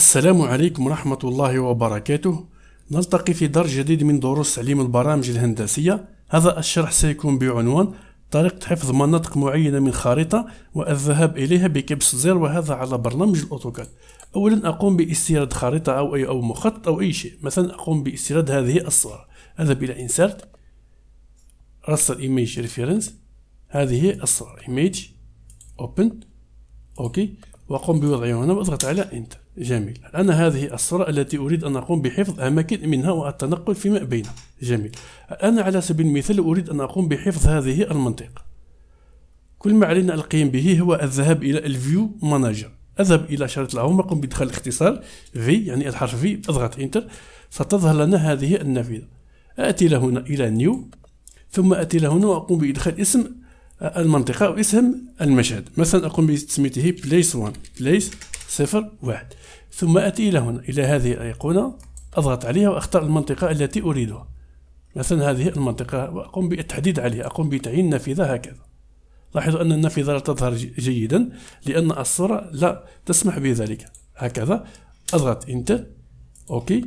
السلام عليكم ورحمة الله وبركاته نلتقي في درس جديد من دروس تعليم البرامج الهندسية هذا الشرح سيكون بعنوان طريقة حفظ مناطق معينة من خريطة والذهاب إليها بكبس زر وهذا على برنامج الأوتوكاد أولا أقوم باستيراد خريطة أو أي أو مخطط أو أي شيء مثلا أقوم باستيراد هذه الصورة أذهب إلى إنسرت رسل إيميج ريفيرنس هذه الصورة إيميج أوبن أوكي وقم بوضعه هنا واضغط على انتر جميل الآن هذه الصورة التي أريد أن أقوم بحفظ أماكن منها والتنقل فيما بينها جميل الآن على سبيل المثال أريد أن أقوم بحفظ هذه المنطقة كل ما علينا القيام به هو الذهاب إلى الفيو مانجر أذهب إلى شريط العوامة قم بإدخال الاختصار في يعني الحرف في أضغط انتر ستظهر لنا هذه النافذة آتي لهنا إلى نيو ثم آتي لهنا وأقوم بإدخال اسم المنطقة واسم المشهد مثلا أقوم بتسميته بليس 1 بليس 0 1 ثم أتي إلى هنا إلى هذه الأيقونة أضغط عليها وأختار المنطقة التي أريدها مثلا هذه المنطقة وأقوم بالتحديد عليها أقوم بتعيين نافذة هكذا لاحظوا أن النافذة لا تظهر جيدا لأن الصورة لا تسمح بذلك هكذا أضغط إنتر أوكي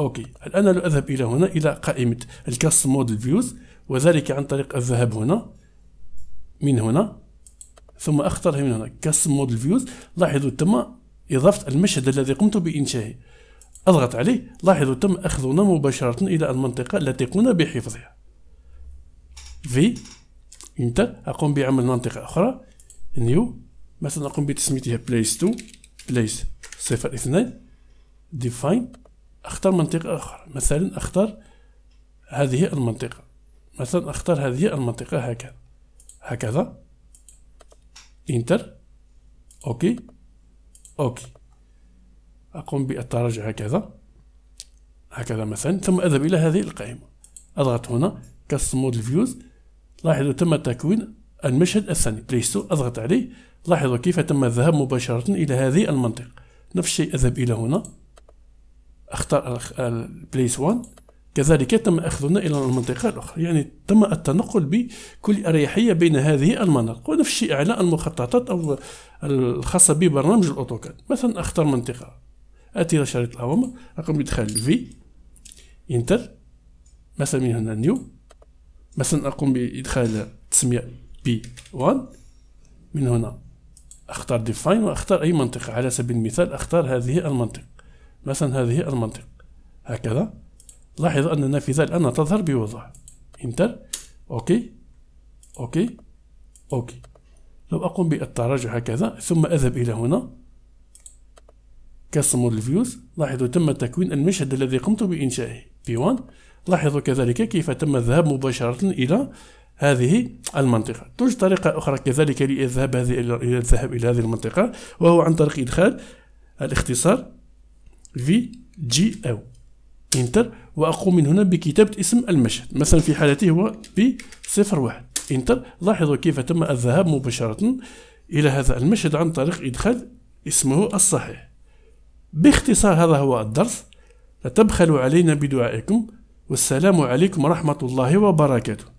أوكي الآن لو أذهب إلى هنا إلى قائمة الكاست مودل فيوز وذلك عن طريق الذهاب هنا من هنا ثم اختارها من هنا كاستم موديل فيوز لاحظوا تم اضافه المشهد الذي قمت بانشائه اضغط عليه لاحظوا تم اخذنا مباشره الى المنطقه التي قمنا بحفظها في انت اقوم بعمل منطقه اخرى نيو مثلا اقوم بتسميتها بلايس 2 بلايس 0 2 ديفاين اختار منطقه اخرى مثلا اختار هذه المنطقه مثلا اختار هذه المنطقه هكذا هكذا انتر اوكي اوكي اقوم بالتراجع هكذا هكذا مثلا ثم اذهب الى هذه القائمه اضغط هنا كاستمر فيوز لاحظوا تم تكوين المشهد الثاني بليستو اضغط عليه لاحظوا كيف تم الذهاب مباشره الى هذه المنطقه نفس الشيء اذهب الى هنا اختار بليس 1 كذلك تم أخذنا إلى المنطقة الأخرى يعني تم التنقل بكل أريحية بين هذه المناطق ونفس الشيء على المخططات أو الخاصة ببرنامج الأوتوكاد مثلا أختار منطقة آتي إلى شريط الأوامر أقوم بإدخال في إنتر مثلا من هنا نيو مثلا أقوم بإدخال تسمية بي 1 من هنا أختار ديفاين وأختار أي منطقة على سبيل المثال أختار هذه المنطقة مثلا هذه المنطقة هكذا لاحظ أن النافذة الآن تظهر بوضوح انتر أوكي أوكي أوكي لو أقوم بالتراجع هكذا ثم أذهب إلى هنا كاستمر الفيوز لاحظوا تم تكوين المشهد الذي قمت بانشايه في P1 لاحظوا كذلك كيف تم الذهاب مباشرة إلى هذه المنطقة توجد طريقة أخرى كذلك للذهاب هذه إلى الذهاب إلى هذه المنطقة وهو عن طريق إدخال الاختصار في جي أو انتر واقوم من هنا بكتابه اسم المشهد مثلا في حالتي هو ب 01 انتر لاحظوا كيف تم الذهاب مباشره الى هذا المشهد عن طريق ادخال اسمه الصحيح باختصار هذا هو الدرس لا تبخلوا علينا بدعائكم والسلام عليكم ورحمه الله وبركاته